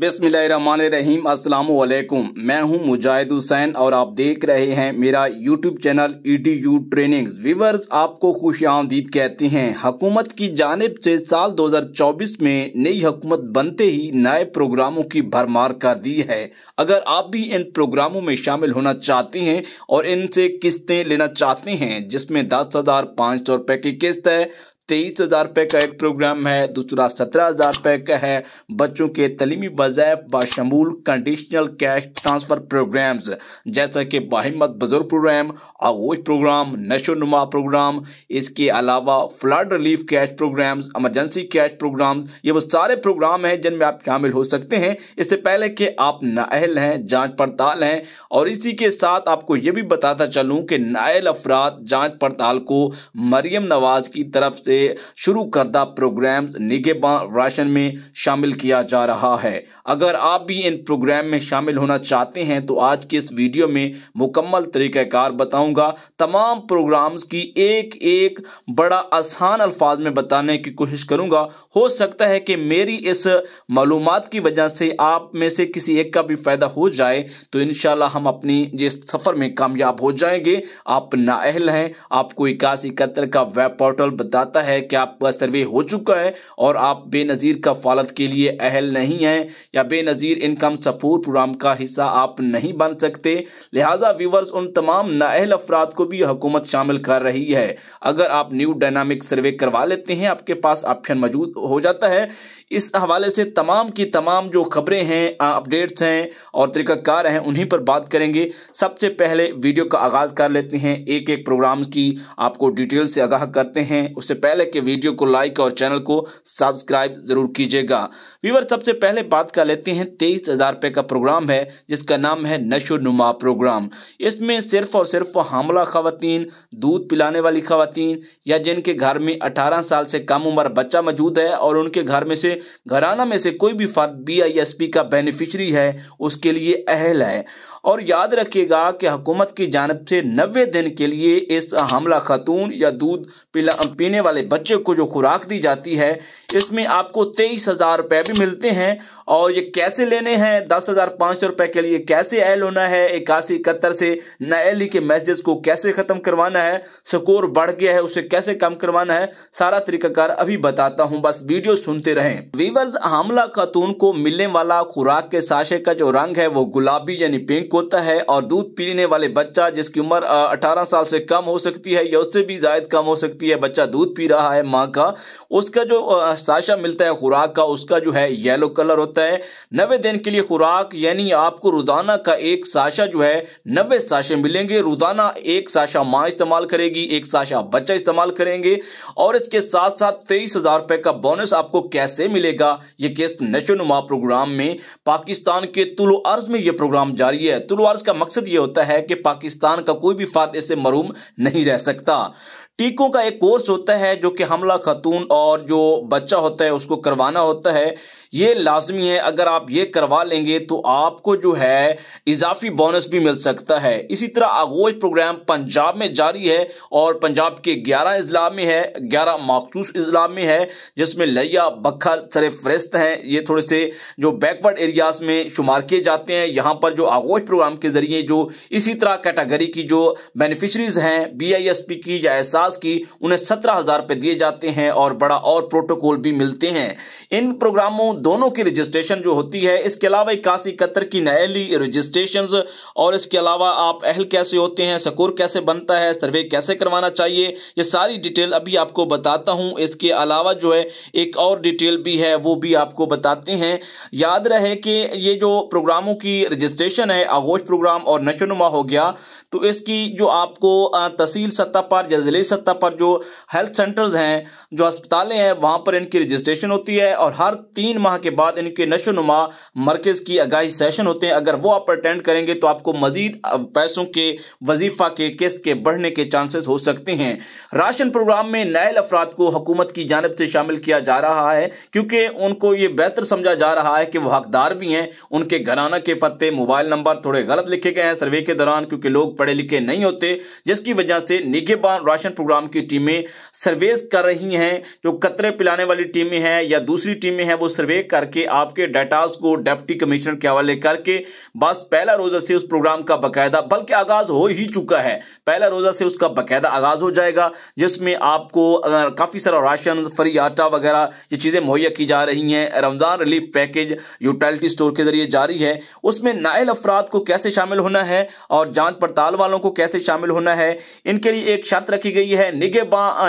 बिसमीम अल्लाम मैं हूं मुजाहिद हुसैन और आप देख रहे हैं मेरा YouTube channel E T U training viewers आपको खुश आमदीद कहते हैं हकूमत की जानब से साल 2024 में नई हकूमत बनते ही नए प्रोग्रामों की भरमार कर दी है अगर आप भी इन प्रोग्रामों में शामिल होना चाहते हैं और इनसे किस्तें लेना चाहते हैं जिसमें दस हज़ार पाँच सौ रुपए की किस्त है तेईस हज़ार रुपये का एक प्रोग्राम है दूसरा सत्रह हज़ार रुपये का है बच्चों के तलीमी वजैफ बशमूल कंडीशनल कैश ट्रांसफ़र प्रोग्राम्स जैसा कि बाहिमत बुजुर्ग प्रोग्राम आगोश प्रोग्राम नशो नुमा प्रोग्राम इसके अलावा flood relief cash programs emergency cash programs ये वो सारे प्रोग्राम हैं जिनमें आप शामिल हो सकते हैं इससे पहले कि आप नाअहल हैं जाँच पड़ताल हैं और इसी के साथ आपको ये भी बताता चलूँ कि नायल अफराद जाँच पड़ताल को मरियम नवाज़ की तरफ से से शुरू करदा प्रोग्राम निगेबा राशन में शामिल किया जा रहा है अगर आप भी इन प्रोग्राम में शामिल होना चाहते हैं तो आज के इस वीडियो में मुकम्मल तरीक़ाकार बताऊंगा तमाम प्रोग्राम्स की एक एक बड़ा आसान अल्फाज में बताने की कोशिश करूंगा हो सकता है कि मेरी इस मालूम की वजह से आप में से किसी एक का भी फ़ायदा हो जाए तो इन हम अपनी ये सफ़र में कामयाब हो जाएंगे आप नाअहल हैं आपको इक्यासी इकहत्तर का वेब पोर्टल बताता है कि आपका सर्वे हो चुका है और आप बेनज़ीर कफालत के लिए अहल नहीं हैं या बेनज़ीर इनकम सपोर्ट प्रोग्राम का हिस्सा आप नहीं बन सकते लिहाजा व्यूवर्स उन तमाम नाअहल अफराद को भी हुकूमत शामिल कर रही है अगर आप न्यू डायनामिक सर्वे करवा लेते हैं आपके पास ऑप्शन मौजूद हो जाता है इस हवाले से तमाम की तमाम जो खबरें हैं अपडेट्स हैं और तरीक़ाकार हैं उन्हीं पर बात करेंगे सबसे पहले वीडियो का आगाज़ कर लेते हैं एक एक प्रोग्राम की आपको डिटेल से आगाह करते हैं उससे पहले पहले के वीडियो को लाइक और चैनल को सब्सक्राइब जरूर कीजिएगा व्यूवर सबसे पहले बात कर लेते हैं तेईस हजार रुपये का प्रोग्राम है जिसका नाम है नशो नुमा प्रोग्राम इसमें सिर्फ और सिर्फ हमला खातन दूध पिलाने वाली खातन या जिनके घर में अठारह साल से कम उम्र बच्चा मौजूद है और उनके घर में से घराना में से कोई भी फर्द बी का बेनिफिशरी है उसके लिए अहल है और याद रखिएगा कि हुकूमत की जानब से नबे दिन के लिए इस हमला खातून या दूध पीने वाले बच्चे को जो खुराक दी जाती है इसमें आपको तेईस हज़ार रुपये भी मिलते हैं और ये कैसे लेने हैं दस हज़ार पाँच सौ रुपये के लिए कैसे एल होना है इक्यासी इकहत्तर से नएली के मैसेज को कैसे ख़त्म करवाना है स्कोर बढ़ गया है उसे कैसे कम करवाना है सारा तरीकाकार अभी बताता हूँ बस वीडियो सुनते रहें वीवर्स हमला खातून को मिलने वाला खुराक के साशे का जो रंग है वो गुलाबी यानी पिंक कोता है और दूध पीने वाले बच्चा जिसकी उम्र अठारह साल से कम हो सकती है या उससे भी जायद कम हो सकती है बच्चा दूध पी रहा है माँ का उसका जो साशा मिलता है खुराक का उसका जो है येलो कलर होता है नवे दिन के लिए खुराक यानी आपको रोज़ाना का एक साशा जो है नबे साशे मिलेंगे रोज़ाना एक साशा माँ इस्तेमाल करेगी एक साशा बच्चा इस्तेमाल करेंगे और इसके साथ साथ तेईस हज़ार रुपए का बोनस आपको कैसे मिलेगा ये किस्त नशो प्रोग्राम में पाकिस्तान के तुल अर्ज में यह प्रोग्राम जारी है बैतुलवार्स का मकसद ये होता है कि पाकिस्तान का कोई भी फात से मरूम नहीं रह सकता टीकों का एक कोर्स होता है जो कि हमला खतून और जो बच्चा होता है उसको करवाना होता है ये लाजमी है अगर आप ये करवा लेंगे तो आपको जो है इजाफी बोनस भी मिल सकता है इसी तरह आगोश प्रोग्राम पंजाब में जारी है और पंजाब के ग्यारह अजला में है ग्यारह मखसूस अजला में है जिसमें लिया बखर सर फहरिस्त हैं ये थोड़े से जो बैकवर्ड एरियाज में शुमार किए जाते हैं यहाँ पर जो आगोश प्रोग्राम के जरिए जो इसी तरह कैटागरी की जो बेनिफिशरीज हैं बी आई एस पी की या एहसास की उन्हें सत्रह हज़ार रुपये दिए जाते हैं और बड़ा और प्रोटोकॉल भी मिलते हैं इन प्रोग्रामों दोनों की रजिस्ट्रेशन जो होती है इसके अलावा इक्यासी कतर की नहली रजिस्ट्रेशन और इसके अलावा आप अहल कैसे होते हैं सकोर कैसे बनता है सर्वे कैसे करवाना चाहिए ये सारी डिटेल अभी आपको बताता हूँ इसके अलावा जो है एक और डिटेल भी है वो भी आपको बताते हैं याद रहे कि ये जो प्रोग्रामों की रजिस्ट्रेशन है आगोश प्रोग्राम और नशोनुमा हो गया तो इसकी जो आपको तहसील सत्ता पर या ज़िले सत्ता पर जो हेल्थ सेंटर्स हैं जो अस्पतालें हैं वहाँ पर इनकी रजिस्ट्रेशन होती है और हर तीन माह माह के बाद इनके नशो नुमा मरकज़ की आगाही सेशन होते हैं अगर वो आप अटेंड करेंगे तो आपको मजीद पैसों के वजीफा के किस्त के बढ़ने के चांसेस हो सकते हैं राशन प्रोग्राम में नायल अफराद को हुकूमत की जानब से शामिल किया जा रहा है क्योंकि उनको ये बेहतर समझा जा रहा है कि वह हकदार भी हैं उनके घराना के पत्ते मोबाइल नंबर थोड़े गलत लिखे गए हैं सर्वे के दौरान क्योंकि लोग पढ़े लिखे नहीं होते जिसकी वजह से निगेबान राशन प्रोग्राम की टीमें सर्वेज कर रही हैं जो कतरे पिलाने वाली टीमें हैं या दूसरी टीमें हैं वो सर्वे करके आपके डाटास को डेप्टी कमिश्नर के हवाले करके बस पहला रोजा से उस प्रोग्राम का बाकायदा बल्कि आगाज हो ही चुका है पहला रोजा से उसका बाकायदा आगाज हो जाएगा जिसमें आपको काफी सारा राशन फ्री आटा वगैरह ये चीजें मुहैया की जा रही हैं Ramzan relief package utility store के जरिए जारी है उसमें नायल अफराद को कैसे शामिल होना है और जांच पड़ताल वालों को कैसे शामिल होना है इनके लिए एक शर्त रखी गई है निगे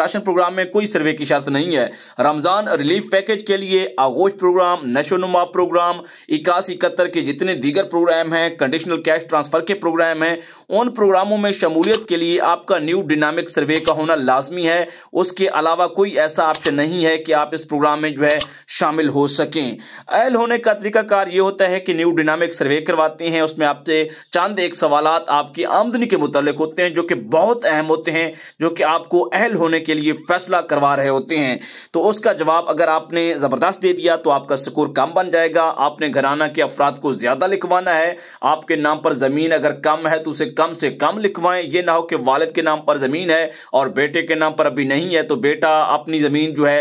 राशन प्रोग्राम में कोई सर्वे की शर्त नहीं है रमजान रिलीफ पैकेज के लिए आगोश प्रोग्राम नशोनुमा प्रोग्राम इक्यास इकहत्तर के जितने दीगर प्रोग्राम हैं कंडीशनल कैश ट्रांसफर के प्रोग्राम हैं उन प्रोग्रामों में शमूलियत के लिए आपका न्यू डिनामिक सर्वे का होना लाजमी है उसके अलावा कोई ऐसा ऑप्शन नहीं है कि आप इस प्रोग्राम में जो है शामिल हो सकें अहल होने का तरीकाकार ये होता है कि न्यू डिनामिक सर्वे करवाते हैं उसमें आपसे चांद एक सवाल आपकी आमदनी के मुतल होते हैं जो कि बहुत अहम होते हैं जो कि आपको अहल होने के लिए फैसला करवा रहे होते हैं तो उसका जवाब अगर आपने ज़बरदस्त दे दिया तो आपका स्कोर कम बन जाएगा आपने घराना के अफराद को ज़्यादा लिखवाना है आपके नाम पर ज़मीन अगर कम है तो उसे कम से कम लिखवाएं ये ना हो कि वालिद के नाम पर ज़मीन है और बेटे के नाम पर अभी नहीं है तो बेटा अपनी ज़मीन जो है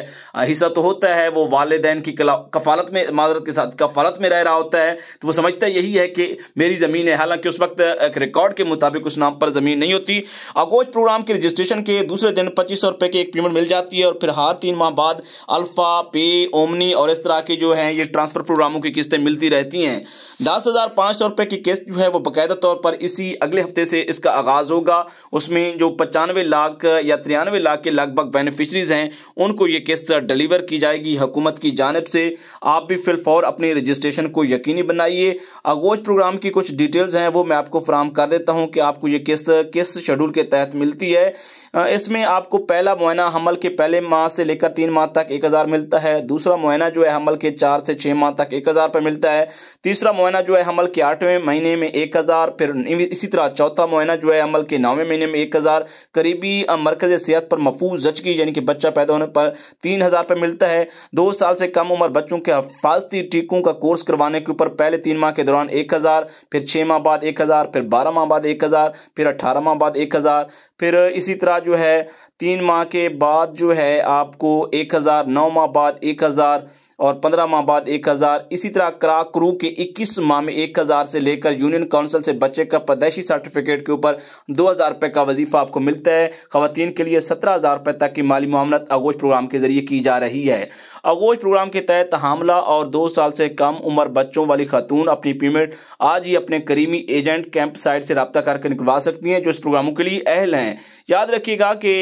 हिस्सा तो होता है वो वालदेन की कफालत में माजरत के साथ कफालत में रह रहा होता है तो वो समझता यही है कि मेरी ज़मीन है हालांकि उस वक्त एक रिकॉर्ड के मुताबिक उस नाम पर ज़मीन नहीं होती अगोज प्रोग्राम के रजिस्ट्रेशन के दूसरे दिन पच्चीस सौ रुपये की एक पेमेंट मिल जाती है और फिर हर तीन माह बाद अल्फ़ा पे ओमनी और इस तरह के जो है ये ट्रांसफर प्रोग्रामों की किस्तें मिलती रहती हैं दस हज़ार पाँच सौ रुपये की किस्त जो है वो बाकायदा तौर पर इसी अगले हफ्ते से इसका आगाज़ होगा उसमें जो पचानवे लाख या तिरानवे लाख के लगभग बेनिफिशरीज हैं उनको ये किस्त डिलीवर की जाएगी हुकूमत की जानब से आप भी फिलफौर अपने रजिस्ट्रेशन को यकीनी बनाइए अगोज प्रोग्राम की कुछ डिटेल्स हैं वो मैं आपको फ्राहम कर देता हूँ कि आपको ये किस्त किस शेड्यूल के तहत मिलती है इसमें आपको पहला मुआयना हमल के पहले माह से लेकर तीन माह तक एक हज़ार मिलता है दूसरा मुआयना जो है हमल के चार से छः माह तक एक हज़ार पर मिलता है तीसरा मुआयना जो है हमल के आठवें महीने में एक हज़ार फिर इसी तरह चौथा मुआयना जो है हमल के नौवें महीने में एक हज़ार करीबी मरकज़ सेहत पर मफूज जचगी यानी कि बच्चा पैदा होने पर तीन हज़ार पर मिलता है दो साल से कम उम्र बच्चों के हफाजती टीकों का कोर्स करवाने के ऊपर पहले तीन माह के दौरान एक हज़ार फिर छः माह बाद एक हज़ार फिर बारह माह बाद एक हज़ार फिर अट्ठारह माह बाद एक हज़ार फिर इसी तरह जो है तीन माह के बाद जो है आपको एक हज़ार नौ माह बाद एक हज़ार और पंद्रह माह बाद एक हज़ार इसी तरह क्राक क्रू के इक्कीस माह में एक हज़ार से लेकर यूनियन काउंसिल से बच्चे का पदेशी सर्टिफिकेट के ऊपर दो हज़ार रुपये का वजीफ़ा आपको मिलता है खातन के लिए सत्रह हज़ार रुपये तक की माली मामलत आगोश प्रोग्राम के ज़रिए की जा रही है अगोज प्रोग्राम के तहत हमला और दो साल से कम उम्र बच्चों वाली खातून अपनी पेमेंट आज ही अपने करीमी एजेंट कैंप साइट से रबता करके निकलवा सकती हैं जो इस प्रोग्रामों के लिए अहल हैं याद रखिएगा कि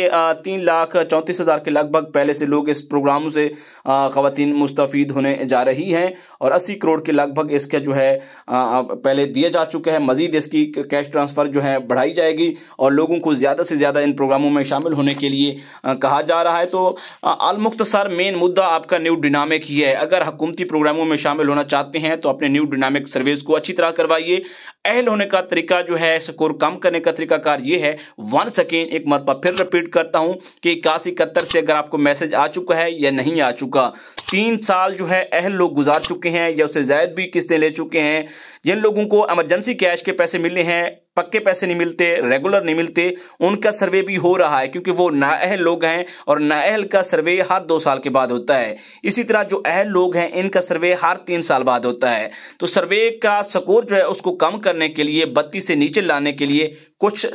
तीन लाख चौंतीस हज़ार के लगभग पहले से लोग इस प्रोग्राम से खातन मुस्तफ़ होने जा रही हैं और अस्सी करोड़ के लगभग इसका जो है पहले दिए जा चुके हैं मजीद इसकी कैश ट्रांसफ़र जो है बढ़ाई जाएगी और लोगों को ज़्यादा से ज़्यादा इन प्रोग्रामों में शामिल होने के लिए कहा जा रहा है तो अलमुख्तसर मेन मुद्दा आप आपका न्यू डिनामिक ही है अगर हुकूमती प्रोग्रामों में शामिल होना चाहते हैं तो अपने न्यू डिनामिक सर्वेस को अच्छी तरह करवाइए अहल होने का तरीका जो है स्कोर कम करने का तरीका कार ये है वन सेकेंड एक मरतबा फिर रिपीट करता हूँ कि इक्यासी इकहत्तर से अगर आपको मैसेज आ चुका है या नहीं आ चुका तीन साल जो है अहल लोग गुजार चुके हैं या उससे जायद भी किस्तें ले चुके हैं जिन लोगों को एमरजेंसी कैश के पैसे मिले हैं पक्के पैसे नहीं मिलते रेगुलर नहीं मिलते उनका सर्वे भी हो रहा है क्योंकि वो नाअहल लोग हैं और नाअहल का सर्वे हर दो साल के बाद होता है इसी तरह जो अहल लोग हैं इनका सर्वे हर तीन साल बाद होता है तो सर्वे का स्कोर जो है उसको कम कर करने के लिए बत्ती से नीचे लाने के लिए कुछ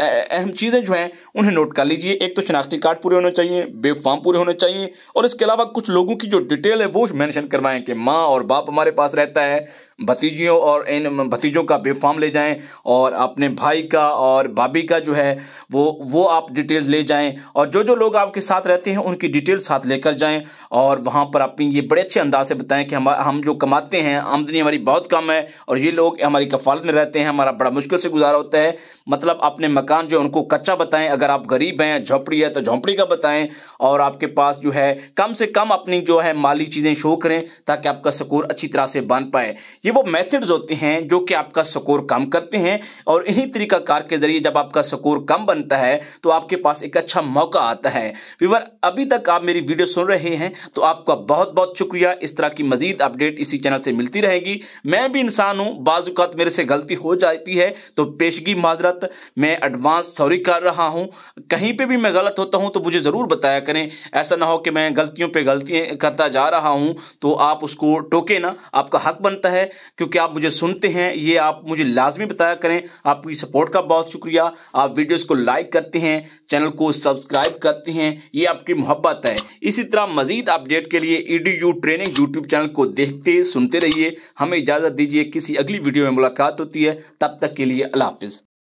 अहम चीज़ें जो हैं उन्हें नोट कर लीजिए एक तो शनाख्ती कार्ड पूरे होने चाहिए बे फॉर्म पूरे होने चाहिए और इसके अलावा कुछ लोगों की जो डिटेल है वो मेंशन करवाएं कि माँ और बाप हमारे पास रहता है भतीजियों और इन भतीजों का फॉर्म ले जाएं और अपने भाई का और भाभी का जो है वो वो आप डिटेल्स ले जाएं और जो जो लोग आपके साथ रहते हैं उनकी डिटेल साथ लेकर जाएं और वहाँ पर आप ये बड़े अच्छे अंदाज से बताएं कि हम हम जो कमाते हैं आमदनी हमारी बहुत कम है और ये लोग हमारी कफालत में रहते हैं हमारा बड़ा मुश्किल से गुजारा होता है मतलब अपने मकान जो उनको कच्चा बताएं अगर आप गरीब हैं झोंपड़ी है तो झोंपड़ी का बताएं और आपके पास जो है कम से कम अपनी जो है माली चीज़ें शो करें ताकि आपका सकूर अच्छी तरह से बन पाए ये ये वो मेथड्स होते हैं जो कि आपका स्कोर कम करते हैं और इन्हीं तरीकाकार के जरिए जब आपका स्कोर कम बनता है तो आपके पास एक अच्छा मौका आता है विवर अभी तक आप मेरी वीडियो सुन रहे हैं तो आपका बहुत बहुत शुक्रिया इस तरह की मजीद अपडेट इसी चैनल से मिलती रहेगी मैं भी इंसान हूँ बाजुकात मेरे से गलती हो जाती है तो पेशगी माजरत मैं एडवांस सॉरी कर रहा हूँ कहीं पर भी मैं गलत होता हूँ तो मुझे ज़रूर बताया करें ऐसा ना हो कि मैं गलतियों पर गलतियाँ करता जा रहा हूँ तो आप उसको टोके ना आपका हक बनता है क्योंकि आप मुझे सुनते हैं ये आप मुझे लाजमी बताया करें आपकी सपोर्ट का बहुत शुक्रिया आप वीडियोस को लाइक करते हैं चैनल को सब्सक्राइब करते हैं ये आपकी मोहब्बत है इसी तरह मजीद अपडेट के लिए यू ट्रेनिंग यूट्यूब चैनल को देखते सुनते रहिए हमें इजाज़त दीजिए किसी अगली वीडियो में मुलाकात होती है तब तक के लिए अल्लाह हाफिज़